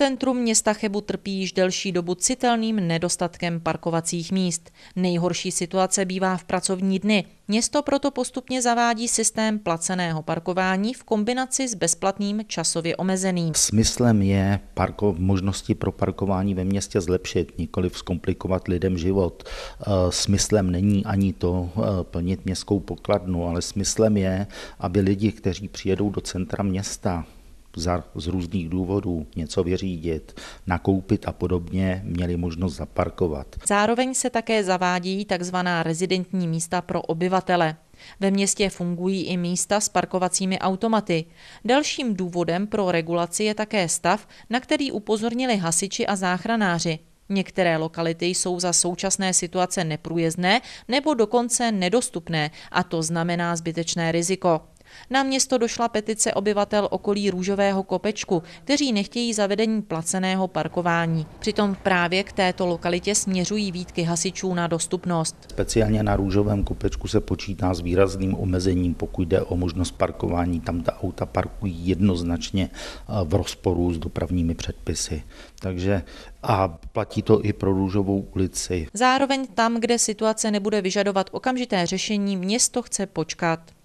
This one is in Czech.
Centrum města Chebu trpí již delší dobu citelným nedostatkem parkovacích míst. Nejhorší situace bývá v pracovní dny. Město proto postupně zavádí systém placeného parkování v kombinaci s bezplatným časově omezeným. Smyslem je parko, možnosti pro parkování ve městě zlepšit, nikoli zkomplikovat lidem život. Eh, smyslem není ani to eh, plnit městskou pokladnu, ale smyslem je, aby lidi, kteří přijedou do centra města, za, z různých důvodů něco vyřídit, nakoupit a podobně, měli možnost zaparkovat. Zároveň se také zavádí takzvaná rezidentní místa pro obyvatele. Ve městě fungují i místa s parkovacími automaty. Dalším důvodem pro regulaci je také stav, na který upozornili hasiči a záchranáři. Některé lokality jsou za současné situace neprůjezdné nebo dokonce nedostupné a to znamená zbytečné riziko. Na město došla petice obyvatel okolí Růžového kopečku, kteří nechtějí zavedení placeného parkování. Přitom právě k této lokalitě směřují výtky hasičů na dostupnost. Speciálně na Růžovém kopečku se počítá s výrazným omezením, pokud jde o možnost parkování. Tam ta auta parkují jednoznačně eh, v rozporu s dopravními předpisy. Takže a platí to i pro Růžovou ulici. Zároveň tam, kde situace nebude vyžadovat okamžité řešení, město chce počkat.